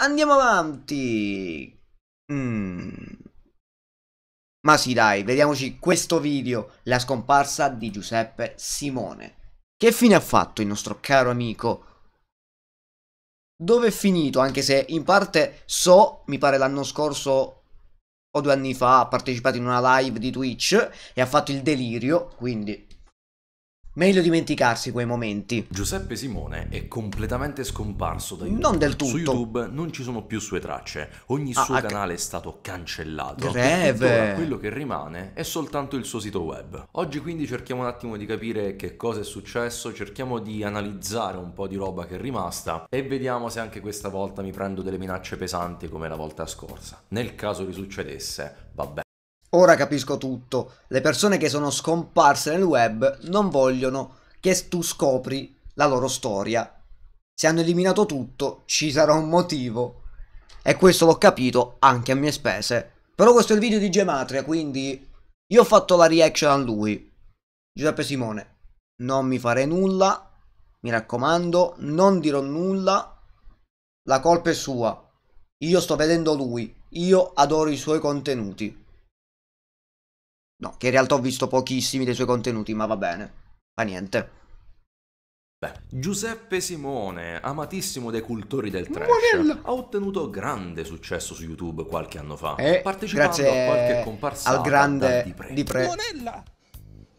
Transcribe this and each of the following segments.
Andiamo avanti. Mm. Ma sì, dai, vediamoci questo video, la scomparsa di Giuseppe Simone. Che fine ha fatto il nostro caro amico? Dove è finito? Anche se in parte so, mi pare l'anno scorso o due anni fa, ha partecipato in una live di Twitch e ha fatto il delirio, quindi Meglio dimenticarsi quei momenti. Giuseppe Simone è completamente scomparso da YouTube. Non del tutto. Su YouTube non ci sono più sue tracce. Ogni ah, suo ah, canale è stato cancellato. Greve! Quello che rimane è soltanto il suo sito web. Oggi quindi cerchiamo un attimo di capire che cosa è successo, cerchiamo di analizzare un po' di roba che è rimasta e vediamo se anche questa volta mi prendo delle minacce pesanti come la volta scorsa. Nel caso vi succedesse, vabbè. Ora capisco tutto, le persone che sono scomparse nel web non vogliono che tu scopri la loro storia. Se hanno eliminato tutto, ci sarà un motivo. E questo l'ho capito anche a mie spese. Però questo è il video di Gematria, quindi io ho fatto la reaction a lui. Giuseppe Simone, non mi farei nulla, mi raccomando, non dirò nulla, la colpa è sua. Io sto vedendo lui, io adoro i suoi contenuti. No, che in realtà ho visto pochissimi dei suoi contenuti, ma va bene. Fa niente. Beh, Giuseppe Simone, amatissimo dei cultori del trash, Morella. ha ottenuto grande successo su YouTube qualche anno fa, eh, partecipando a qualche comparsa al grande di Pre. Monella.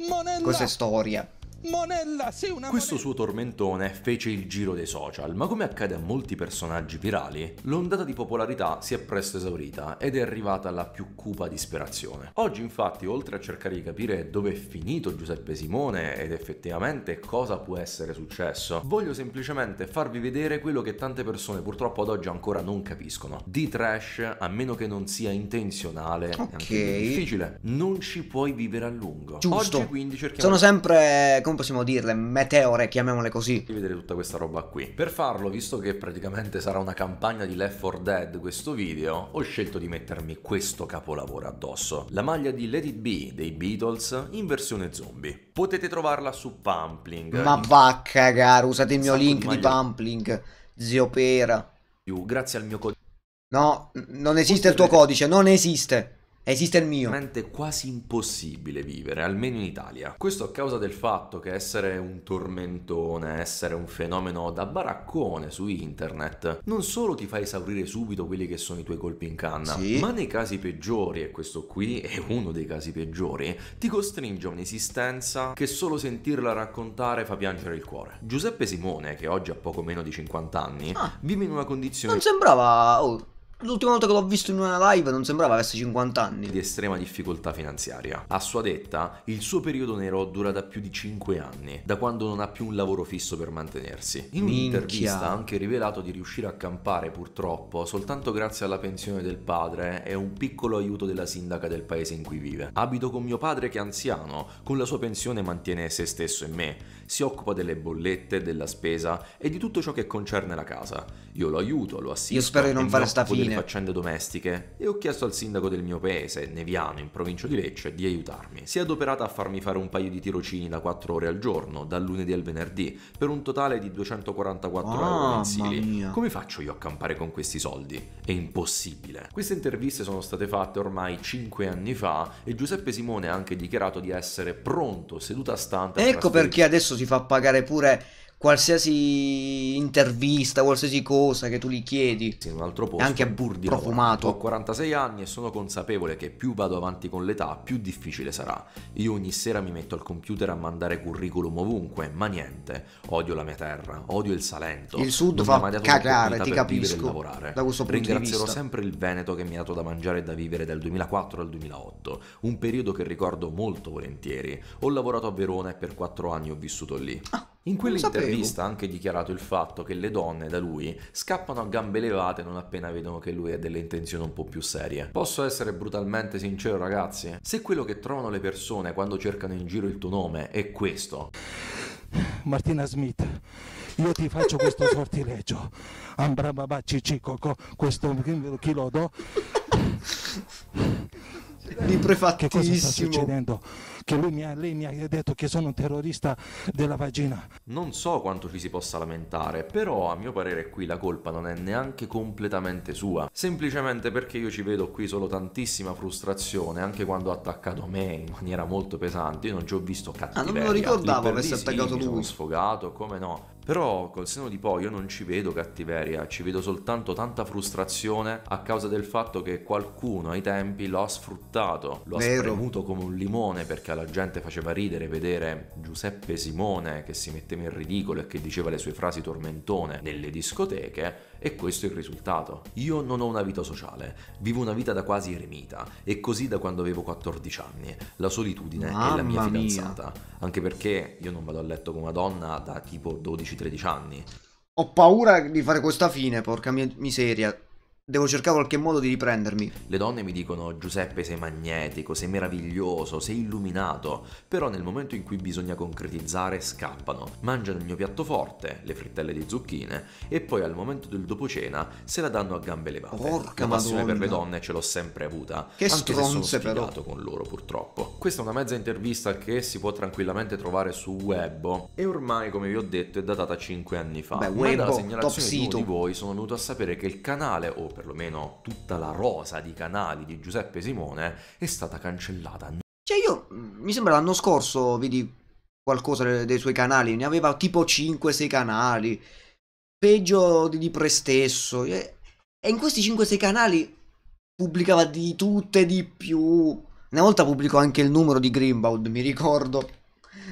Monella. Questa storia. Monella, sì, una Questo monella. suo tormentone fece il giro dei social, ma come accade a molti personaggi virali, l'ondata di popolarità si è presto esaurita ed è arrivata alla più cupa disperazione. Oggi infatti, oltre a cercare di capire dove è finito Giuseppe Simone ed effettivamente cosa può essere successo, voglio semplicemente farvi vedere quello che tante persone purtroppo ad oggi ancora non capiscono. Di trash, a meno che non sia intenzionale, okay. è anche difficile, non ci puoi vivere a lungo. Giusto. Oggi quindi cerchiamo... Sono sempre come possiamo dirle, meteore, chiamiamole così. Di vedere tutta questa roba qui. Per farlo, visto che praticamente sarà una campagna di Left 4 Dead questo video, ho scelto di mettermi questo capolavoro addosso. La maglia di Let It Be dei Beatles in versione zombie. Potete trovarla su Pumpling. Ma in... va cagare, usate il mio Sacco link di, di Pumpling, zio Pera. Grazie al mio codice. No, non esiste Potrete... il tuo codice, non esiste. Esiste il mio. Mente quasi impossibile vivere, almeno in Italia. Questo a causa del fatto che essere un tormentone, essere un fenomeno da baraccone su internet, non solo ti fa esaurire subito quelli che sono i tuoi colpi in canna, sì. ma nei casi peggiori, e questo qui è uno dei casi peggiori, ti costringe a un'esistenza che solo sentirla raccontare fa piangere il cuore. Giuseppe Simone, che oggi ha poco meno di 50 anni, ah, vive in una condizione... Non sembrava... Oh L'ultima volta che l'ho visto in una live non sembrava avesse 50 anni. Di estrema difficoltà finanziaria. A sua detta, il suo periodo nero dura da più di 5 anni, da quando non ha più un lavoro fisso per mantenersi. In un'intervista ha anche rivelato di riuscire a campare purtroppo soltanto grazie alla pensione del padre e un piccolo aiuto della sindaca del paese in cui vive. Abito con mio padre che è anziano, con la sua pensione mantiene se stesso e me, si occupa delle bollette, della spesa e di tutto ciò che concerne la casa. Io lo aiuto, lo assisto. Io spero di non fare sta fine di faccende domestiche e ho chiesto al sindaco del mio paese, Neviano, in provincia di Lecce, di aiutarmi. Si è adoperata a farmi fare un paio di tirocini da 4 ore al giorno, dal lunedì al venerdì, per un totale di 244 ah, euro mensili. Come faccio io a campare con questi soldi? È impossibile. Queste interviste sono state fatte ormai 5 anni fa e Giuseppe Simone ha anche dichiarato di essere pronto, seduta stante. Ecco perché adesso si fa pagare pure qualsiasi intervista, qualsiasi cosa che tu gli chiedi. Sì, in un altro posto. Anche a Burdi. Profumato. Ho 46 anni e sono consapevole che più vado avanti con l'età, più difficile sarà. Io ogni sera mi metto al computer a mandare curriculum ovunque, ma niente. Odio la mia terra, odio il Salento. Il sud non fa mai cagare, ti capisco. Lavorare. Da questo punto Ringrazierò sempre il Veneto che mi ha dato da mangiare e da vivere dal 2004 al 2008, un periodo che ricordo molto volentieri. Ho lavorato a Verona e per 4 anni ho vissuto lì. Ah in quell'intervista ha anche dichiarato il fatto che le donne da lui scappano a gambe levate non appena vedono che lui ha delle intenzioni un po' più serie. Posso essere brutalmente sincero ragazzi? Se quello che trovano le persone quando cercano in giro il tuo nome è questo... Martina Smith, io ti faccio questo sortileggio. Ambrababacci cicoco, questo chilo do... Lì prefattissimo. Che cosa sta succedendo? che lui mi ha, lei mi ha detto che sono un terrorista della vagina. Non so quanto ci si possa lamentare, però a mio parere qui la colpa non è neanche completamente sua, semplicemente perché io ci vedo qui solo tantissima frustrazione, anche quando ha attaccato me in maniera molto pesante, io non ci ho visto cattiveria. Ah, non me lo ricordavo avesse attaccato sì, lui. Mi sono sfogato, come no? Però col seno di poi io non ci vedo cattiveria, ci vedo soltanto tanta frustrazione a causa del fatto che qualcuno ai tempi lo ha sfruttato, lo Vero. ha spremuto come un limone perché alla gente faceva ridere vedere Giuseppe Simone che si metteva in ridicolo e che diceva le sue frasi tormentone nelle discoteche e questo è il risultato. Io non ho una vita sociale, vivo una vita da quasi eremita e così da quando avevo 14 anni. La solitudine Mamma è la mia fidanzata, mia. anche perché io non vado a letto con una donna da tipo 12-13 anni. Ho paura di fare questa fine, porca miseria devo cercare qualche modo di riprendermi. Le donne mi dicono Giuseppe sei magnetico, sei meraviglioso, sei illuminato, però nel momento in cui bisogna concretizzare scappano, mangiano il mio piatto forte, le frittelle di zucchine e poi al momento del dopo cena se la danno a gambe levate. Porca la passione madonna. per le donne ce l'ho sempre avuta, che anche stronze, se sono però. con loro purtroppo. Questa è una mezza intervista che si può tranquillamente trovare su web e ormai come vi ho detto è datata 5 anni fa. Beh, Webbo, Ma dalla segnalazione di uno di voi sono venuto a sapere che il canale Open perlomeno tutta la rosa di canali di Giuseppe Simone, è stata cancellata. Cioè io, mm, mi sembra l'anno scorso, vedi qualcosa dei suoi canali, ne aveva tipo 5-6 canali, peggio di Pre stesso, e in questi 5-6 canali pubblicava di tutte e di più. Una volta pubblicò anche il numero di Grimbaud, mi ricordo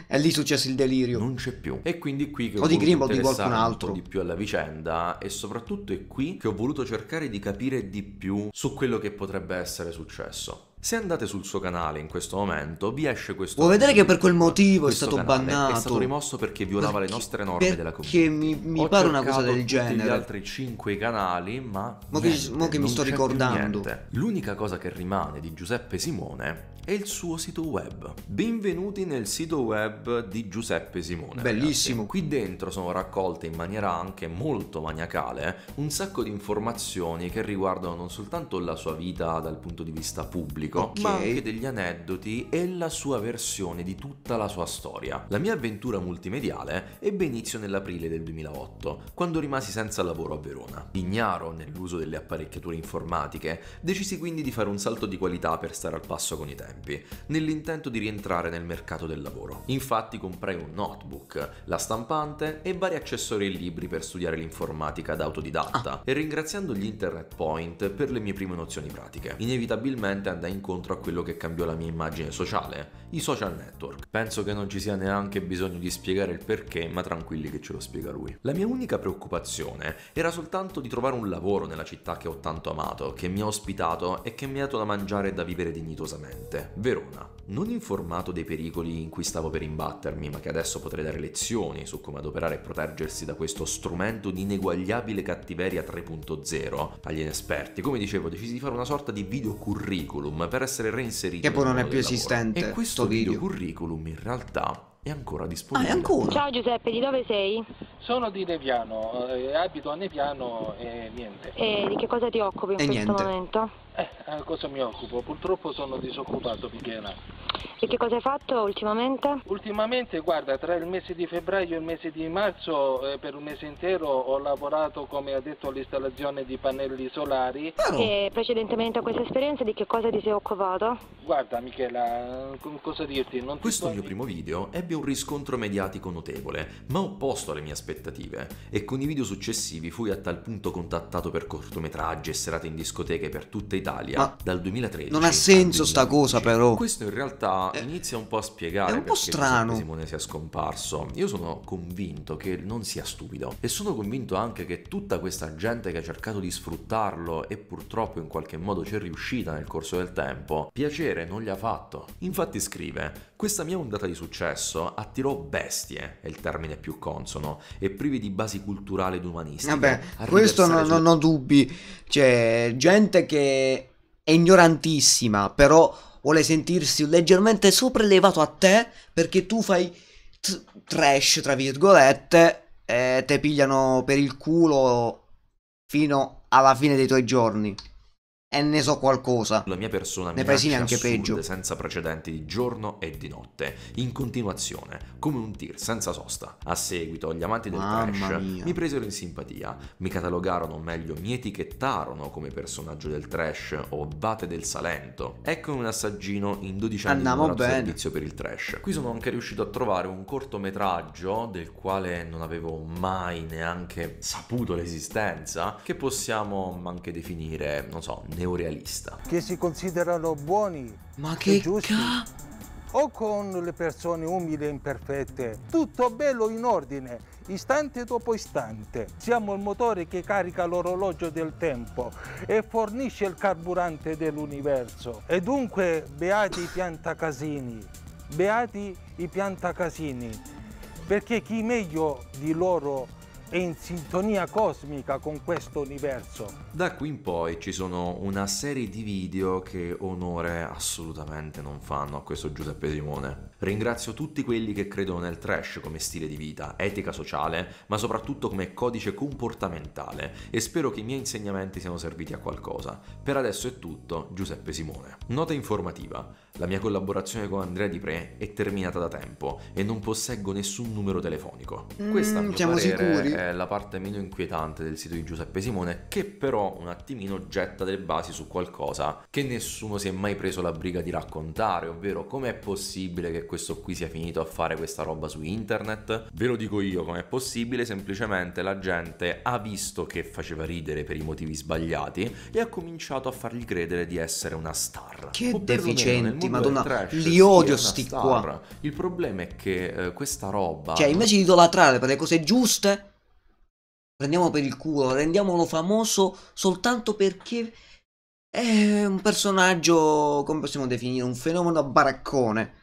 è lì successo il delirio. Non c'è più. E quindi qui che ho di di qualcun altro. di più alla vicenda e soprattutto è qui che ho voluto cercare di capire di più su quello che potrebbe essere successo. Se andate sul suo canale in questo momento, vi esce questo. Vuoi vedere che per quel motivo è stato bannato? È stato rimosso perché violava perché, le nostre norme perché della comunità. Che mi, mi pare una cosa del genere. Gli altri 5 canali, ma. Mo che, niente, mo che mi sto ricordando. L'unica cosa che rimane di Giuseppe Simone è il suo sito web. Benvenuti nel sito web di Giuseppe Simone. Bellissimo. Ragazzi. Qui dentro sono raccolte in maniera anche molto maniacale eh, un sacco di informazioni che riguardano non soltanto la sua vita dal punto di vista pubblico biblico, okay. ma anche degli aneddoti e la sua versione di tutta la sua storia. La mia avventura multimediale ebbe inizio nell'aprile del 2008, quando rimasi senza lavoro a Verona. Ignaro nell'uso delle apparecchiature informatiche, decisi quindi di fare un salto di qualità per stare al passo con i tempi, nell'intento di rientrare nel mercato del lavoro. Infatti comprai un notebook, la stampante e vari accessori e libri per studiare l'informatica da autodidatta ah. e ringraziando gli Internet Point per le mie prime nozioni pratiche. Inevitabilmente andai in incontro a quello che cambiò la mia immagine sociale, i social network. Penso che non ci sia neanche bisogno di spiegare il perché, ma tranquilli che ce lo spiega lui. La mia unica preoccupazione era soltanto di trovare un lavoro nella città che ho tanto amato, che mi ha ospitato e che mi ha dato da mangiare e da vivere dignitosamente, Verona. Non informato dei pericoli in cui stavo per imbattermi, ma che adesso potrei dare lezioni su come adoperare e proteggersi da questo strumento di ineguagliabile cattiveria 3.0 agli inesperti, come dicevo, decisi di fare una sorta di video curriculum per essere reinserito. Che poi non è più esistente. E questo video. video curriculum in realtà è ancora disponibile. Ah, è ancora. Ciao Giuseppe, di dove sei? Sono di Neviano, eh, abito a Neviano e niente. E di che cosa ti occupi in e questo niente. momento? Eh, cosa mi occupo? Purtroppo sono disoccupato, Pichena. E che cosa hai fatto ultimamente? Ultimamente, guarda, tra il mese di febbraio e il mese di marzo, eh, per un mese intero ho lavorato, come ha detto, all'installazione di pannelli solari. Ah. E precedentemente a questa esperienza di che cosa ti sei occupato? Guarda Michela, cosa dirti? Non Questo so- mio primo video ebbe un riscontro mediatico notevole, ma opposto alle mie aspettative, e con i video successivi fui a tal punto contattato per cortometraggi e serate in discoteche per tutta Italia ma dal 2013. Non ha senso sta cosa però. Questo in realtà realtà eh, inizia un po' a spiegare è un po' strano. Simone sia scomparso. Io sono convinto che non sia stupido e sono convinto anche che tutta questa gente che ha cercato di sfruttarlo e purtroppo in qualche modo c'è riuscita nel corso del tempo, piacere non gli ha fatto. Infatti scrive, questa mia ondata di successo attirò bestie, è il termine più consono, e privi di basi culturali ed umanistiche. Vabbè, questo non ho no, no dubbi, cioè gente che è ignorantissima, però vuole sentirsi leggermente sopraelevato a te perché tu fai t- trash, tra virgolette, e te pigliano per il culo fino alla fine dei tuoi giorni e ne so qualcosa. La mia persona ne presi neanche peggio. senza precedenti di giorno e di notte, in continuazione, come un tir senza sosta. A seguito, gli amanti del Mamma trash mia. mi presero in simpatia, mi catalogarono, o meglio, mi etichettarono come personaggio del trash o abate del Salento. Ecco un assaggino in 12 anni Andiamo di servizio per il trash. Qui sono anche riuscito a trovare un cortometraggio del quale non avevo mai neanche saputo l'esistenza, che possiamo anche definire, non so, neorealista. Che si considerano buoni, ma che giusti. Ca o con le persone umili e imperfette. Tutto bello in ordine, istante dopo istante. Siamo il motore che carica l'orologio del tempo e fornisce il carburante dell'universo. E dunque beati i piantacasini, beati i piantacasini, perché chi meglio di loro e in sintonia cosmica con questo universo. Da qui in poi ci sono una serie di video che onore assolutamente non fanno a questo Giuseppe Simone. Ringrazio tutti quelli che credono nel trash come stile di vita, etica sociale, ma soprattutto come codice comportamentale e spero che i miei insegnamenti siano serviti a qualcosa. Per adesso è tutto, Giuseppe Simone. Nota informativa, la mia collaborazione con Andrea Di Pre è terminata da tempo e non posseggo nessun numero telefonico. Questa, a mm, Siamo parere, sicuri? è la parte meno inquietante del sito di Giuseppe Simone, che però un attimino getta delle basi su qualcosa che nessuno si è mai preso la briga di raccontare, ovvero com'è possibile che questo qui sia finito a fare questa roba su internet? Ve lo dico io com'è possibile, semplicemente la gente ha visto che faceva ridere per i motivi sbagliati e ha cominciato a fargli credere di essere una star. Che o deficienti, madonna, li odio sti star. qua. Il problema è che eh, questa roba... Cioè, invece di idolatrare per le cose giuste prendiamo per il culo, rendiamolo famoso soltanto perché è un personaggio, come possiamo definire, un fenomeno a baraccone.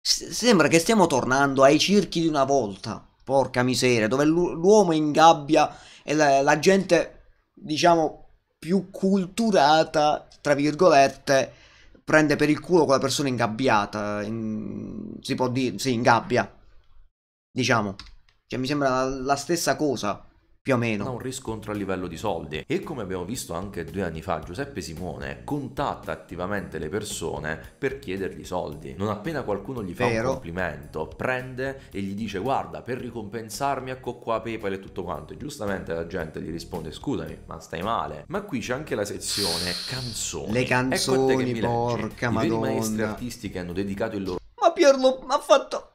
S- sembra che stiamo tornando ai circhi di una volta, porca miseria, dove l'u- l'uomo in gabbia e la-, la gente, diciamo, più culturata, tra virgolette, prende per il culo quella persona ingabbiata, in... si può dire, sì, in gabbia, diciamo. Cioè, mi sembra la, la stessa cosa più o meno. Ha un riscontro a livello di soldi e come abbiamo visto anche due anni fa Giuseppe Simone contatta attivamente le persone per chiedergli soldi. Non appena qualcuno gli fa Vero. un complimento prende e gli dice guarda per ricompensarmi ecco qua PayPal e tutto quanto e giustamente la gente gli risponde scusami ma stai male. Ma qui c'è anche la sezione canzoni. Le ecco canzoni ecco porca mi madonna. I maestri artisti che hanno dedicato il loro... Ma Pierlo ha fatto...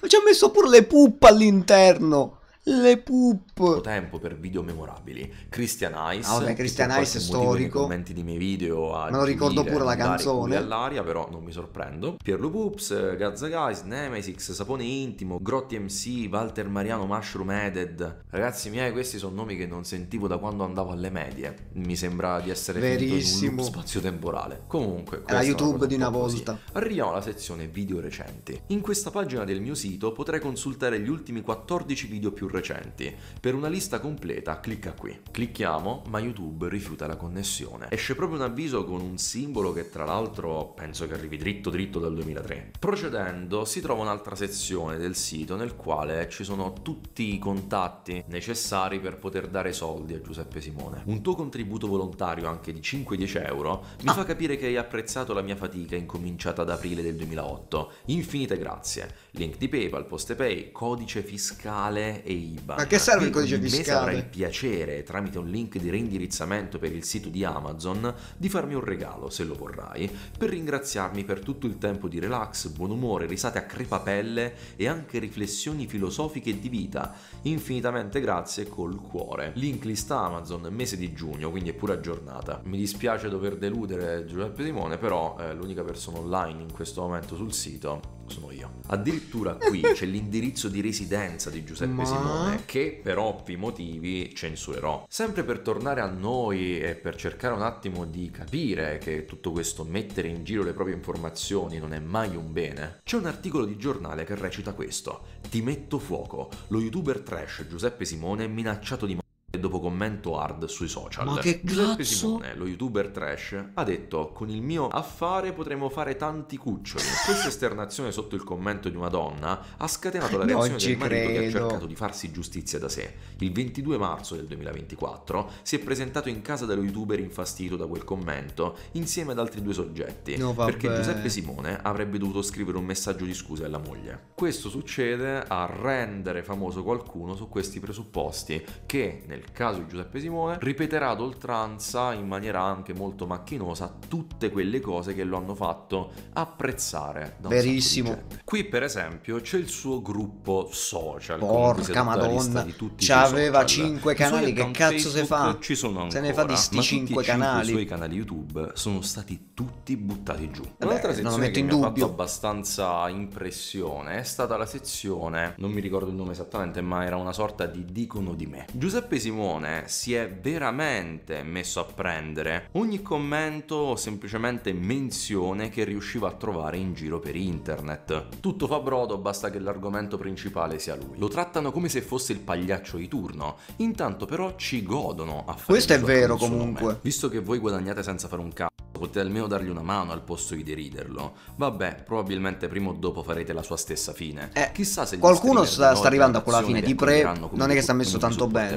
Ma Ci ha messo pure le puppe all'interno. Le pup. Tempo per video memorabili. Christian Ice. Ah, vabbè, Christian Ice è storico. commenti dei miei video a Me lo ricordo pure la canzone. All'aria, però non mi sorprendo. Pierlo Pups, Gazza Guys, Nemesix, Sapone Intimo, Grotti MC, Walter Mariano, Mushroom Headed. Ragazzi miei, questi sono nomi che non sentivo da quando andavo alle medie. Mi sembra di essere Verissimo. in uno spazio temporale. Comunque, la YouTube una di una volta. Così. Arriviamo alla sezione video recenti. In questa pagina del mio sito potrai consultare gli ultimi 14 video più recenti recenti. Per una lista completa clicca qui. Clicchiamo, ma YouTube rifiuta la connessione. Esce proprio un avviso con un simbolo che tra l'altro penso che arrivi dritto dritto dal 2003. Procedendo si trova un'altra sezione del sito nel quale ci sono tutti i contatti necessari per poter dare soldi a Giuseppe Simone. Un tuo contributo volontario anche di 5-10 euro mi ah. fa capire che hai apprezzato la mia fatica incominciata ad aprile del 2008. Infinite grazie. Link di PayPal, PostePay, codice fiscale e IBAN. Ma che serve il codice fiscale? avrai il piacere, tramite un link di reindirizzamento per il sito di Amazon, di farmi un regalo, se lo vorrai, per ringraziarmi per tutto il tempo di relax, buon umore, risate a crepapelle e anche riflessioni filosofiche di vita. Infinitamente grazie col cuore. Link lista Amazon, mese di giugno, quindi è pure aggiornata. Mi dispiace dover deludere Giuseppe Simone, però eh, l'unica persona online in questo momento sul sito sono io. Addirittura qui c'è l'indirizzo di residenza di Giuseppe Simone eh, che per ovvi motivi censurerò. Sempre per tornare a noi e per cercare un attimo di capire che tutto questo mettere in giro le proprie informazioni non è mai un bene, c'è un articolo di giornale che recita questo. Ti metto fuoco. Lo youtuber trash Giuseppe Simone è minacciato di e dopo commento hard sui social. Ma che Giuseppe cazzo? Simone, lo youtuber trash, ha detto con il mio affare potremmo fare tanti cuccioli. Questa esternazione sotto il commento di una donna ha scatenato la reazione non del marito credo. che ha cercato di farsi giustizia da sé. Il 22 marzo del 2024 si è presentato in casa dello youtuber infastidito da quel commento insieme ad altri due soggetti no, perché Giuseppe Simone avrebbe dovuto scrivere un messaggio di scuse alla moglie. Questo succede a rendere famoso qualcuno su questi presupposti che nel nel caso di Giuseppe Simone, ripeterà ad oltranza in maniera anche molto macchinosa tutte quelle cose che lo hanno fatto apprezzare. Da Verissimo. Qui per esempio c'è il suo gruppo social. Porca madonna, di tutti ci aveva social. 5 canali, che cazzo se fa? Ci sono ancora, se ne fa di sti 5 canali. I suoi canali YouTube sono stati tutti buttati giù. Vabbè, Un'altra sezione non che mi dubbio. ha fatto abbastanza impressione è stata la sezione, non mi ricordo il nome esattamente, ma era una sorta di dicono di me. Giuseppe Simone si è veramente messo a prendere ogni commento o semplicemente menzione che riusciva a trovare in giro per internet. Tutto fa brodo, basta che l'argomento principale sia lui. Lo trattano come se fosse il pagliaccio di turno, intanto però ci godono a fare Questo è vero comunque. Nome. Eh. Visto che voi guadagnate senza fare un cazzo potete almeno dargli una mano al posto di deriderlo. Vabbè, probabilmente prima o dopo farete la sua stessa fine. Eh, chissà se qualcuno sta, sta, arrivando a quella fine, di pre... Non è che sta messo tanto bene.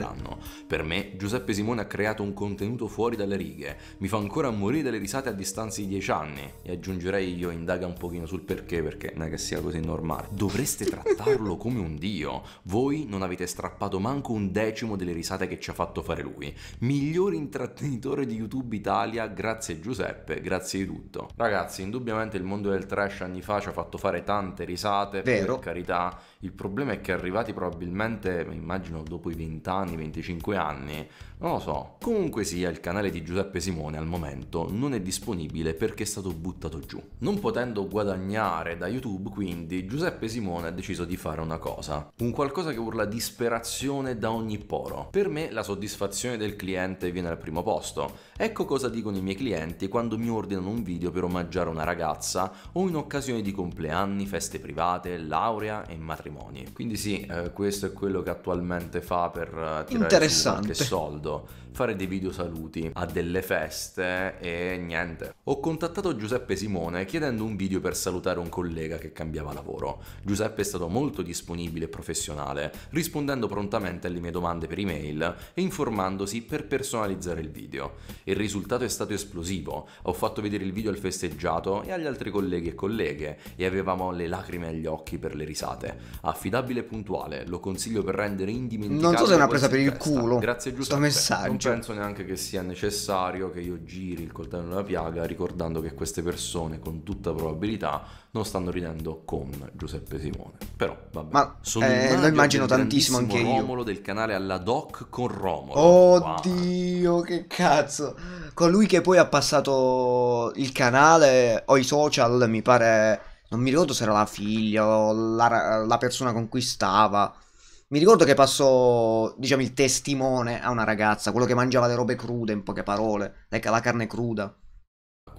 Per me, Giuseppe Simone ha creato un contenuto fuori dalle righe, mi fa ancora morire dalle risate a distanza di 10 anni. E aggiungerei io, indaga un pochino sul perché, perché non è che sia così normale. Dovreste trattarlo come un dio. Voi non avete strappato manco un decimo delle risate che ci ha fatto fare lui. Miglior intrattenitore di YouTube Italia, grazie Giuseppe, grazie di tutto. Ragazzi, indubbiamente il mondo del trash anni fa ci ha fatto fare tante risate, Vero. per carità. Il problema è che arrivati probabilmente, immagino dopo i 20 anni, 25 25 anni, non lo so. Comunque sia, il canale di Giuseppe Simone al momento non è disponibile perché è stato buttato giù. Non potendo guadagnare da YouTube, quindi, Giuseppe Simone ha deciso di fare una cosa. Un qualcosa che urla disperazione da ogni poro. Per me la soddisfazione del cliente viene al primo posto. Ecco cosa dicono i miei clienti quando mi ordinano un video per omaggiare una ragazza o in occasione di compleanni, feste private, laurea e matrimoni. Quindi sì, eh, questo è quello che attualmente fa per eh, tirare interessante. Qualche soldo fare dei video saluti a delle feste e niente. Ho contattato Giuseppe Simone chiedendo un video per salutare un collega che cambiava lavoro. Giuseppe è stato molto disponibile e professionale, rispondendo prontamente alle mie domande per email e informandosi per personalizzare il video. Il risultato è stato esplosivo, ho fatto vedere il video al festeggiato e agli altri colleghi e colleghe e avevamo le lacrime agli occhi per le risate. Affidabile e puntuale, lo consiglio per rendere indimenticabile. Non so se è una presa per il testa. culo. Grazie Giuseppe. Sto messaggio penso neanche che sia necessario che io giri il coltello nella piaga ricordando che queste persone con tutta probabilità non stanno ridendo con Giuseppe Simone. Però vabbè. Ma sono eh, lo immagino tantissimo anche Romolo io. Romolo del canale alla doc con Romolo. Oddio, wow. che cazzo. Colui che poi ha passato il canale o i social, mi pare non mi ricordo se era la figlia o la, la persona con cui stava. Mi ricordo che passò, diciamo, il testimone a una ragazza, quello che mangiava le robe crude, in poche parole, la carne cruda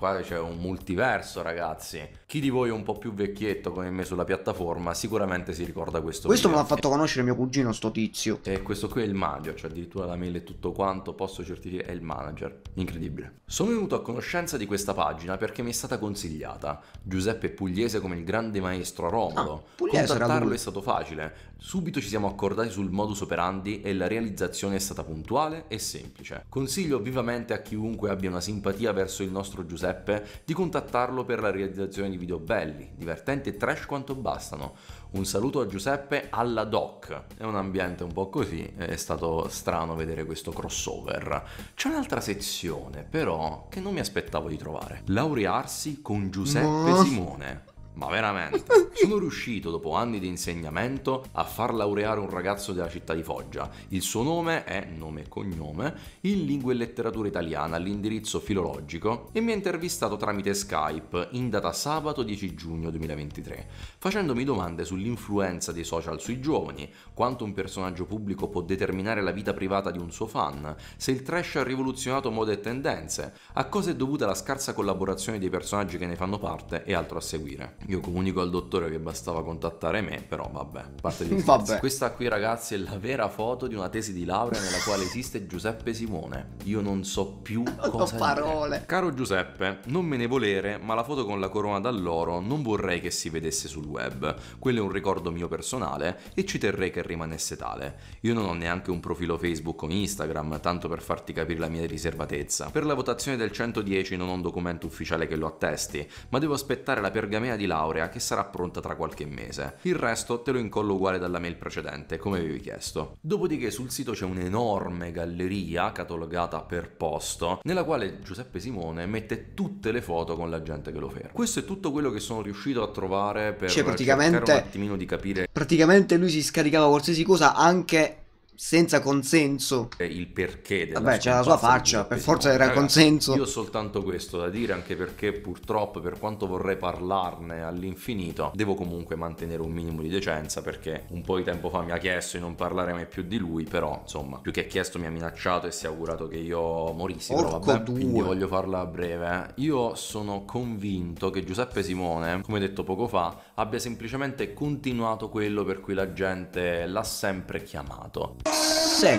qua c'è un multiverso ragazzi. Chi di voi è un po' più vecchietto come me sulla piattaforma sicuramente si ricorda questo Questo video. me l'ha fatto conoscere mio cugino sto tizio. E questo qui è il manager, cioè addirittura la mail e tutto quanto, posso certificare, è il manager. Incredibile. Sono venuto a conoscenza di questa pagina perché mi è stata consigliata. Giuseppe Pugliese come il grande maestro Romolo. Ah, Pugliese Contattarlo è stato facile. Subito ci siamo accordati sul modus operandi e la realizzazione è stata puntuale e semplice. Consiglio vivamente a chiunque abbia una simpatia verso il nostro Giuseppe Giuseppe di contattarlo per la realizzazione di video belli, divertenti e trash quanto bastano. Un saluto a Giuseppe alla doc. È un ambiente un po' così, è stato strano vedere questo crossover. C'è un'altra sezione però che non mi aspettavo di trovare. Laurearsi con Giuseppe no. Simone. Ma veramente, sono riuscito dopo anni di insegnamento a far laureare un ragazzo della città di Foggia. Il suo nome è, nome e cognome, in lingua e letteratura italiana all'indirizzo filologico e mi ha intervistato tramite Skype in data sabato 10 giugno 2023, facendomi domande sull'influenza dei social sui giovani, quanto un personaggio pubblico può determinare la vita privata di un suo fan, se il trash ha rivoluzionato mode e tendenze, a cosa è dovuta la scarsa collaborazione dei personaggi che ne fanno parte e altro a seguire. Io comunico al dottore che bastava contattare me, però vabbè, parte di vabbè. Questa qui ragazzi è la vera foto di una tesi di laurea nella quale esiste Giuseppe Simone. Io non so più cosa cosa parole. Caro Giuseppe, non me ne volere, ma la foto con la corona d'alloro non vorrei che si vedesse sul web. Quello è un ricordo mio personale e ci terrei che rimanesse tale. Io non ho neanche un profilo Facebook o Instagram, tanto per farti capire la mia riservatezza. Per la votazione del 110 non ho un documento ufficiale che lo attesti, ma devo aspettare la pergamena di laurea che sarà pronta tra qualche mese. Il resto te lo incollo uguale dalla mail precedente, come avevi chiesto. Dopodiché sul sito c'è un'enorme galleria catalogata per posto, nella quale Giuseppe Simone mette tutte le foto con la gente che lo ferma. Questo è tutto quello che sono riuscito a trovare per cioè, praticamente, un attimino di capire. Praticamente lui si scaricava qualsiasi cosa anche senza consenso. Eh, il perché della Vabbè, c'è la sua faccia, per forza era Ragazzi, consenso. Io ho soltanto questo da dire, anche perché purtroppo, per quanto vorrei parlarne all'infinito, devo comunque mantenere un minimo di decenza perché un po' di tempo fa mi ha chiesto di non parlare mai più di lui, però insomma, più che chiesto mi ha minacciato e si è augurato che io morissi. Porco però vabbè, due. quindi voglio farla a breve. Io sono convinto che Giuseppe Simone, come detto poco fa, abbia semplicemente continuato quello per cui la gente l'ha sempre chiamato. Sì.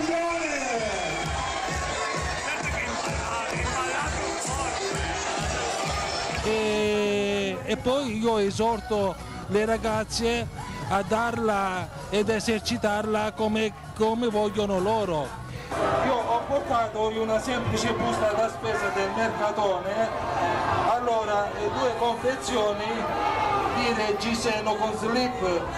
E, e poi io esorto le ragazze a darla ed esercitarla come, come vogliono loro. Io ho portato in una semplice busta da spesa del mercatone, allora eh, due confezioni venire Giseno con Filippo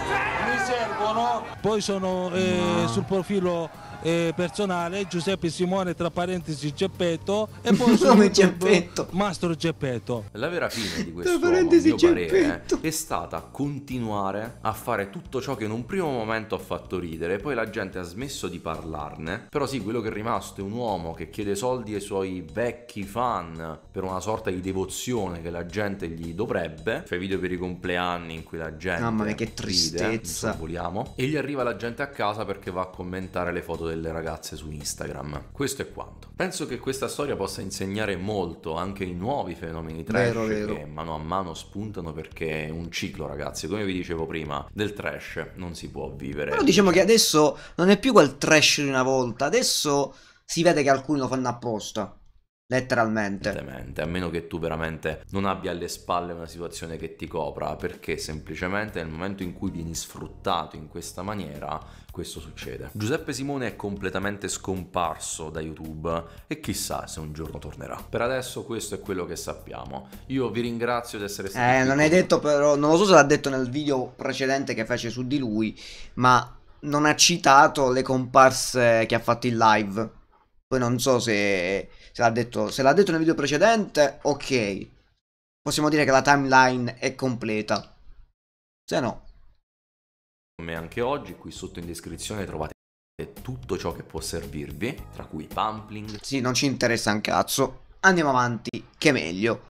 mi servono. Poi sono eh, no. sul profilo eh, personale Giuseppe Simone tra parentesi Geppetto e poi sono Geppetto. Mastro Geppetto. La vera fine di questo mio parere eh, è stata continuare a fare tutto ciò che in un primo momento ha fatto ridere, poi la gente ha smesso di parlarne, però sì, quello che è rimasto è un uomo che chiede soldi ai suoi vecchi fan per una sorta di devozione che la gente gli dovrebbe, fai video per i compleanni in cui la gente Mamma mia che tristezza. Ride sorvoliamo e gli arriva la gente a casa perché va a commentare le foto delle ragazze su Instagram. Questo è quanto. Penso che questa storia possa insegnare molto anche i nuovi fenomeni trash vero, vero. che mano a mano spuntano perché è un ciclo, ragazzi. Come vi dicevo prima, del trash non si può vivere. Però diciamo che adesso non è più quel trash di una volta, adesso si vede che alcuni lo fanno apposta. Letteralmente. Letteralmente. A meno che tu veramente non abbia alle spalle una situazione che ti copra, perché semplicemente nel momento in cui vieni sfruttato in questa maniera, questo succede. Giuseppe Simone è completamente scomparso da YouTube e chissà se un giorno tornerà. Per adesso questo è quello che sappiamo. Io vi ringrazio di essere stati Eh, non hai detto però, non lo so se l'ha detto nel video precedente che fece su di lui, ma non ha citato le comparse che ha fatto in live. Poi non so se se l'ha detto, se l'ha detto nel video precedente, ok. Possiamo dire che la timeline è completa. Se no. Come anche oggi, qui sotto in descrizione trovate tutto ciò che può servirvi, tra cui pampling. Sì, non ci interessa un cazzo. Andiamo avanti, che meglio.